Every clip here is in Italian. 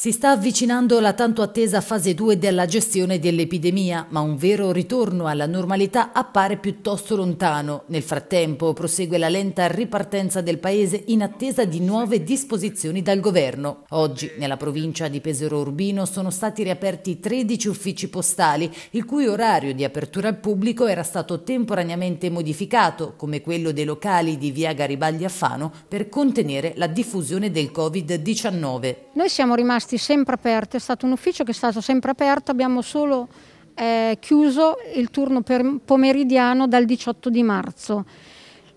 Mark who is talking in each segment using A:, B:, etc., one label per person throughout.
A: Si sta avvicinando la tanto attesa fase 2 della gestione dell'epidemia, ma un vero ritorno alla normalità appare piuttosto lontano. Nel frattempo prosegue la lenta ripartenza del paese in attesa di nuove disposizioni dal governo. Oggi nella provincia di Pesero Urbino sono stati riaperti 13 uffici postali, il cui orario di apertura al pubblico era stato temporaneamente modificato, come quello dei locali di via Garibaldi a Fano, per contenere la diffusione del Covid-19.
B: Noi siamo rimasti rimasti sempre aperti, è stato un ufficio che è stato sempre aperto, abbiamo solo eh, chiuso il turno pomeridiano dal 18 di marzo.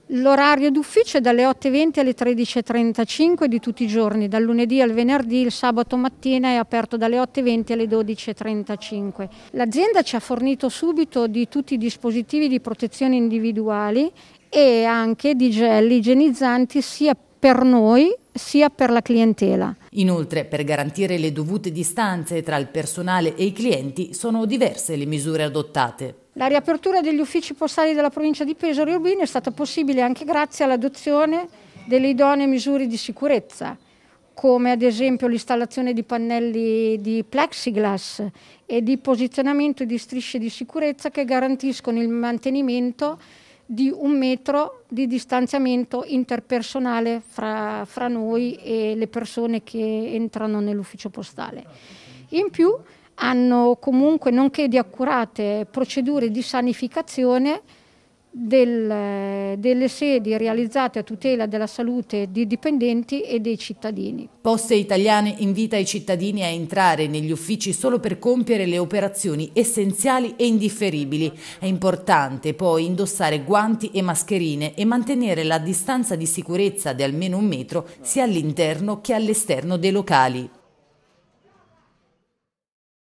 B: L'orario d'ufficio è dalle 8.20 alle 13.35 di tutti i giorni, dal lunedì al venerdì, il sabato mattina è aperto dalle 8.20 alle 12.35. L'azienda ci ha fornito subito di tutti i dispositivi di protezione individuali e anche di gel igienizzanti sia per noi sia per la clientela.
A: Inoltre, per garantire le dovute distanze tra il personale e i clienti, sono diverse le misure adottate.
B: La riapertura degli uffici postali della provincia di Pesaro e Urbino è stata possibile anche grazie all'adozione delle idonee misure di sicurezza, come ad esempio l'installazione di pannelli di plexiglass e di posizionamento di strisce di sicurezza che garantiscono il mantenimento di un metro di distanziamento interpersonale fra, fra noi e le persone che entrano nell'ufficio postale. In più hanno comunque, nonché di accurate procedure di sanificazione, del, delle sedi realizzate a tutela della salute dei dipendenti e dei cittadini.
A: Poste Italiane invita i cittadini a entrare negli uffici solo per compiere le operazioni essenziali e indifferibili. È importante poi indossare guanti e mascherine e mantenere la distanza di sicurezza di almeno un metro sia all'interno che all'esterno dei locali.